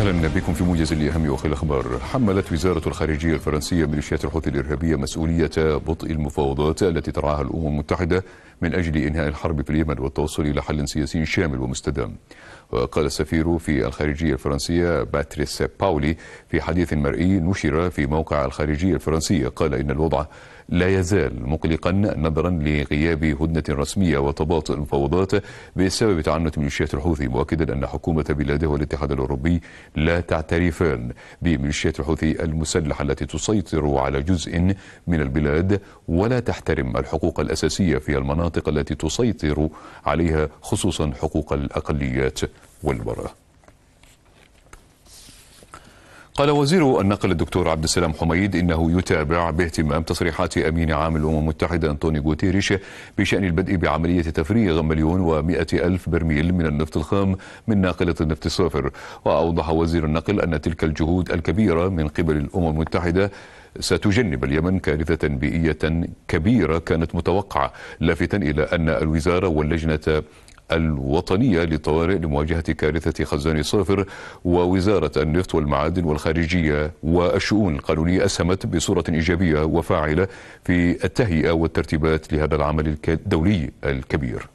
اهلا بكم في موجز الاهم واخر الاخبار حملت وزاره الخارجيه الفرنسيه ميليشيات الحوثي الارهابيه مسؤوليه بطء المفاوضات التي ترعاها الامم المتحده من اجل انهاء الحرب في اليمن والتوصل الى حل سياسي شامل ومستدام وقال السفير في الخارجيه الفرنسيه باتريس باولي في حديث مرئي نشر في موقع الخارجيه الفرنسيه قال ان الوضع لا يزال مقلقا نظرا لغياب هدنة رسمية وتباطؤ المفاوضات بسبب تعنت ميليشيات الحوثي مؤكدا أن حكومة بلاده والاتحاد الأوروبي لا تعترفان بميليشيات الحوثي المسلحة التي تسيطر على جزء من البلاد ولا تحترم الحقوق الأساسية في المناطق التي تسيطر عليها خصوصا حقوق الأقليات والمرأة قال وزير النقل الدكتور عبد السلام حميد انه يتابع باهتمام تصريحات امين عام الامم المتحده انطوني غوتيريش بشان البدء بعمليه تفريغ مليون و الف برميل من النفط الخام من ناقله النفط الصافر واوضح وزير النقل ان تلك الجهود الكبيره من قبل الامم المتحده ستجنب اليمن كارثة بيئية كبيرة كانت متوقعة لافتا إلى أن الوزارة واللجنة الوطنية للطوارئ لمواجهة كارثة خزان الصافر ووزارة النفط والمعادن والخارجية والشؤون القانونية أسهمت بصورة إيجابية وفاعلة في التهيئة والترتيبات لهذا العمل الدولي الكبير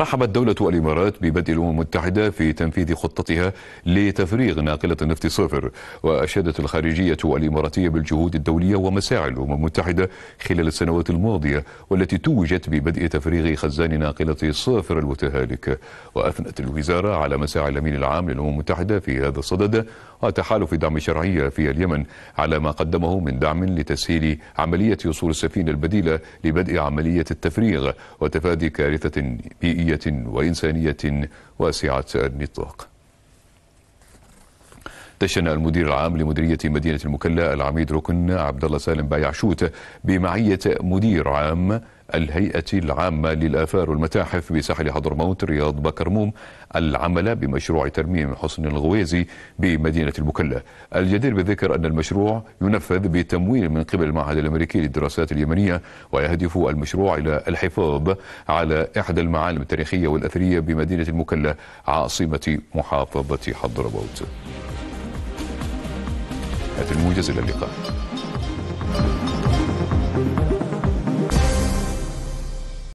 رحبت دولة الإمارات ببدء الأمم المتحدة في تنفيذ خطتها لتفريغ ناقلة النفط صفر وأشادت الخارجية الإماراتية بالجهود الدولية ومساعي الأمم المتحدة خلال السنوات الماضية والتي توجت ببدء تفريغ خزان ناقلة صفر المتهالك وأثنت الوزارة على مساعي الأمين العام للأمم المتحدة في هذا الصدد وتحالف دعم شرعية في اليمن على ما قدمه من دعم لتسهيل عملية وصول السفينة البديلة لبدء عملية التفريغ وتفادي كارثة بيئية حقوقية وإنسانية واسعة النطاق تشن المدير العام لمديرية مدينة المكلا العميد ركن عبد الله سالم بايعشوت بمعية مدير عام الهيئة العامة للآثار والمتاحف بساحل حضرموت رياض بكرموم العمل بمشروع ترميم حصن الغويزي بمدينة البكلة الجدير بالذكر أن المشروع ينفذ بتمويل من قبل المعهد الأمريكي للدراسات اليمنية ويهدف المشروع إلى الحفاظ على إحدى المعالم التاريخية والأثرية بمدينة المكلة عاصمة محافظة حضرموت الموجز إلى اللقاء